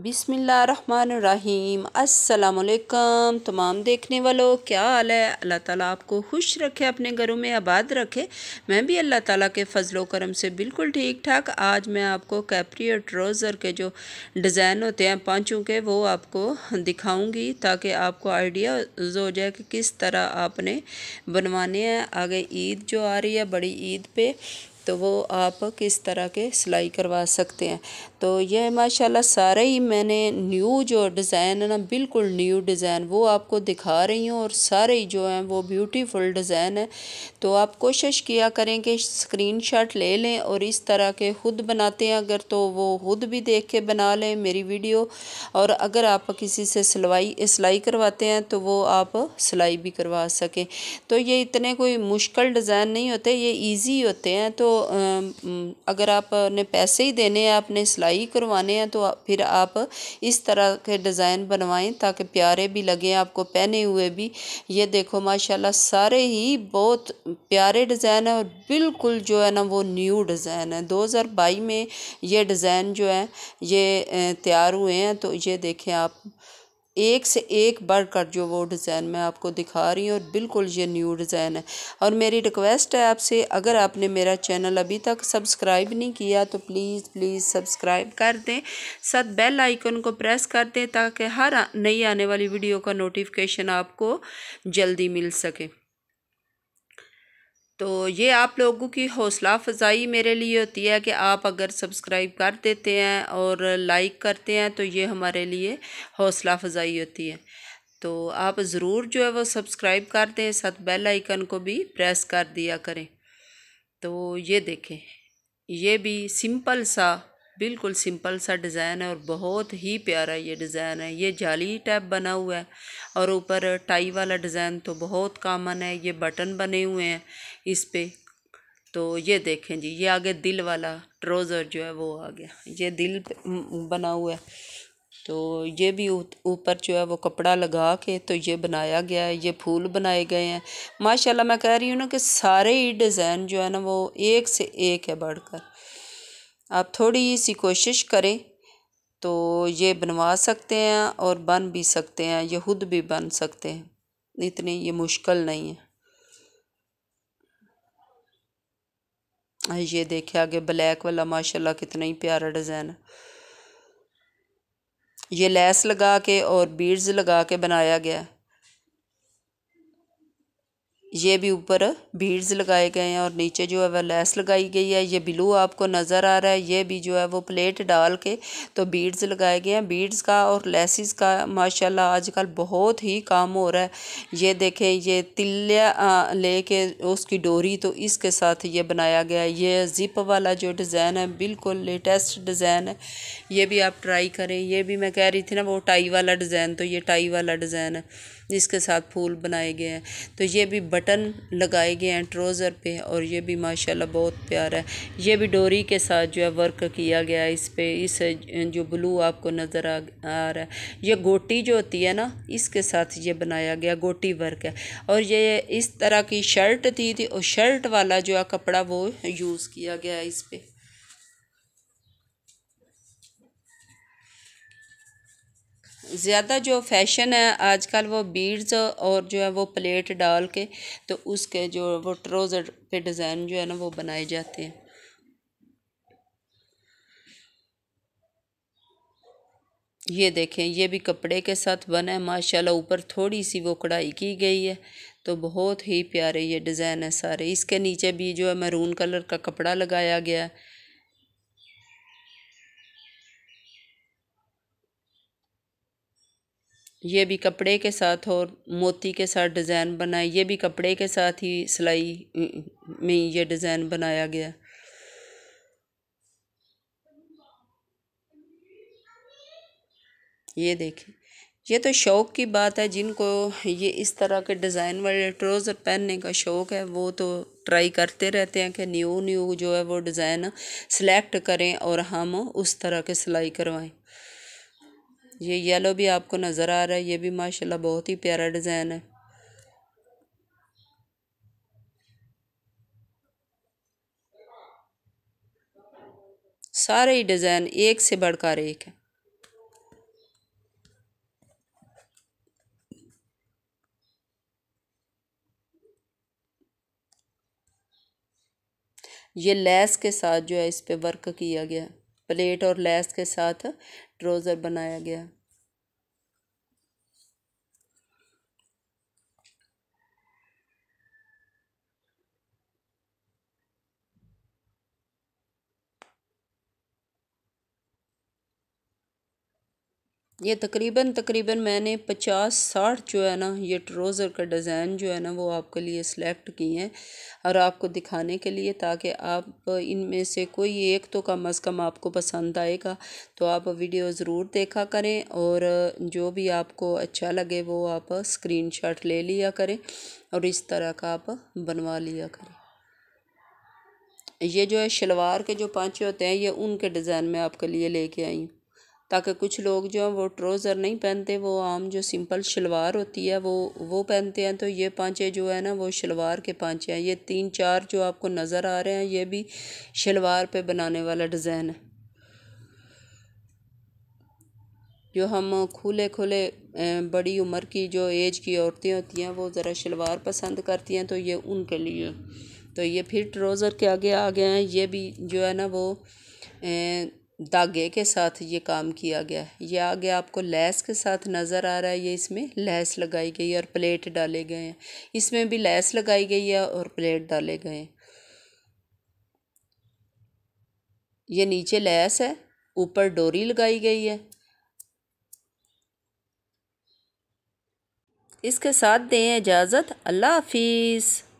बिसमीम् अल्लाम तमाम देखने वालों क्या हाल है अल्लाह ताला आपको खुश रखे अपने घरों में आबाद रखे मैं भी अल्लाह ताला के फ़जलो करम से बिल्कुल ठीक ठाक आज मैं आपको कैपरी और ट्राउज़र के जो डिज़ाइन होते हैं पाँचों के वो आपको दिखाऊंगी ताकि आपको आइडिया हो जाए कि किस तरह आपने बनवाने हैं आगे ईद जो आ रही है बड़ी ईद पर तो वो आप किस तरह के सिलाई करवा सकते हैं तो यह माशाल्लाह सारे ही मैंने न्यू जो डिज़ाइन है ना बिल्कुल न्यू डिज़ाइन वो आपको दिखा रही हूँ और सारे ही जो हैं वो ब्यूटीफुल डिज़ाइन है तो आप कोशिश किया करें कि स्क्रीनशॉट ले लें और इस तरह के ख़ुद बनाते हैं अगर तो वो ख़ुद भी देख के बना लें मेरी वीडियो और अगर आप किसी से सिलवाई सिलाई करवाते हैं तो वो आप सिलाई भी करवा सकें तो ये इतने कोई मुश्किल डिज़ाइन नहीं होते ये ईजी होते हैं तो अगर आपने पैसे ही देने हैं आपने सिलाई करवाने हैं तो फिर आप इस तरह के डिज़ाइन बनवाएं ताकि प्यारे भी लगें आपको पहने हुए भी ये देखो माशाल्लाह सारे ही बहुत प्यारे डिज़ाइन है और बिल्कुल जो है ना वो न्यू डिज़ाइन है दो हज़ार बाई में ये डिज़ाइन जो है ये तैयार हुए हैं तो ये देखें आप एक से एक बढ़कर जो वो डिज़ाइन मैं आपको दिखा रही हूँ और बिल्कुल ये न्यू डिज़ाइन है और मेरी रिक्वेस्ट है आपसे अगर आपने मेरा चैनल अभी तक सब्सक्राइब नहीं किया तो प्लीज़ प्लीज़ सब्सक्राइब कर दें साथ बेल आइकन को प्रेस कर दें ताकि हर नई आने वाली वीडियो का नोटिफिकेशन आपको जल्दी मिल सके तो ये आप लोगों की हौसला अफजाई मेरे लिए होती है कि आप अगर सब्सक्राइब कर देते हैं और लाइक करते हैं तो ये हमारे लिए हौसला अफजाई होती है तो आप ज़रूर जो है वो सब्सक्राइब कर दें साथ बेल आइकन को भी प्रेस कर दिया करें तो ये देखें ये भी सिंपल सा बिल्कुल सिंपल सा डिज़ाइन है और बहुत ही प्यारा ये डिज़ाइन है ये जाली टाइप बना हुआ है और ऊपर टाई वाला डिज़ाइन तो बहुत कॉमन है ये बटन बने हुए हैं इस पर तो ये देखें जी ये आगे दिल वाला ट्रोज़र जो है वो आ गया ये दिल बना हुआ है तो ये भी ऊपर जो है वो कपड़ा लगा के तो ये बनाया गया है ये फूल बनाए गए हैं माशाल्लाह मैं कह रही हूँ ना कि सारे ही डिज़ाइन जो है ना वो एक से एक है बढ़कर आप थोड़ी सी कोशिश करें तो ये बनवा सकते हैं और बन भी सकते हैं ये खुद भी बन सकते हैं इतनी ये मुश्किल नहीं है ये देखे आगे ब्लैक वाला माशाल्लाह कितना ही प्यारा डिज़ाइन है ये लेस लगा के और बीड्स लगा के बनाया गया है ये भी ऊपर बीड्स लगाए गए हैं और नीचे जो है वह लेस लगाई गई है ये ब्लू आपको नज़र आ रहा है ये भी जो है वो प्लेट डाल के तो बीड्स लगाए गए हैं बीड्स का और लेसिस का माशाल्लाह आजकल बहुत ही काम हो रहा है ये देखें ये ले लेके उसकी डोरी तो इसके साथ ये बनाया गया है ये ज़िप वाला जो डिज़ाइन है बिल्कुल लेटेस्ट डिज़ाइन है ये भी आप ट्राई करें ये भी मैं कह रही थी ना वो टाई वाला डिज़ाइन तो ये टाई वाला डिज़ाइन है जिसके साथ फूल बनाए गए हैं तो ये भी बटन लगाए गए हैं ट्रोज़र पे और ये भी माशाल्लाह बहुत प्यारा है ये भी डोरी के साथ जो है वर्क किया गया है इस पर इस जो ब्लू आपको नज़र आ, रहा है ये गोटी जो होती है ना इसके साथ ये बनाया गया गोटी वर्क है और ये इस तरह की शर्ट थी थी और शर्ट वाला जो है कपड़ा वो यूज़ किया गया है इस पर ज़्यादा जो फैशन है आजकल वो बीड्स और जो है वो प्लेट डाल के तो उसके जो वो ट्रोज़र के डिज़ाइन जो है ना वो बनाए जाते हैं ये देखें ये भी कपड़े के साथ बना है माशाल्लाह ऊपर थोड़ी सी वो कढ़ाई की गई है तो बहुत ही प्यारे ये डिज़ाइन है सारे इसके नीचे भी जो है मैरून कलर का कपड़ा लगाया गया है ये भी कपड़े के साथ और मोती के साथ डिज़ाइन बनाए ये भी कपड़े के साथ ही सिलाई में ये डिज़ाइन बनाया गया ये देखें ये तो शौक़ की बात है जिनको ये इस तरह के डिज़ाइन वाले ट्रोज़र पहनने का शौक़ है वो तो ट्राई करते रहते हैं कि न्यू न्यू जो है वो डिज़ाइन सेलेक्ट करें और हम उस तरह के सिलाई करवाएं ये येलो भी आपको नज़र आ रहा है ये भी माशाल्लाह बहुत ही प्यारा डिज़ाइन है सारे ही डिज़ाइन एक से बढ़कर एक है ये लेस के साथ जो है इस पे वर्क किया गया है प्लेट और लेस के साथ ट्राउज़र बनाया गया ये तकरीबन तकरीबन मैंने पचास साठ जो है ना ये ट्रोज़र का डिज़ाइन जो है ना वो आपके लिए सिलेक्ट किए हैं और आपको दिखाने के लिए ताकि आप इनमें से कोई एक तो कम अज़ कम आपको पसंद आएगा तो आप वीडियो ज़रूर देखा करें और जो भी आपको अच्छा लगे वो आप स्क्रीनशॉट ले लिया करें और इस तरह का आप बनवा लिया करें ये जो है शलवार के जो पाँचे होते हैं ये उनके डिज़ाइन में आपके लिए लेके आई हूँ ताकि कुछ लोग जो हैं वो ट्रोज़र नहीं पहनते वो आम जो सिंपल शलवार होती है वो वो पहनते हैं तो ये पाँचे जो है ना वो शलवार के पाँचे हैं ये तीन चार जो आपको नज़र आ रहे हैं ये भी शलवार पे बनाने वाला डिज़ाइन है जो हम खुले खुले बड़ी उम्र की जो एज की औरतें होती हैं वो ज़रा शलवार पसंद करती हैं तो ये उनके लिए तो ये फिर ट्रोज़र के आगे आ गए हैं ये भी जो है ना वो ए, धागे के साथ ये काम किया गया है ये आगे आपको लैस के साथ नज़र आ रहा है ये इसमें लैस लगाई गई है और प्लेट डाले गए हैं इसमें भी लैस लगाई गई है और प्लेट डाले गए हैं ये नीचे लैस है ऊपर डोरी लगाई गई है इसके साथ दें इजाज़त अल्लाह हाफिज़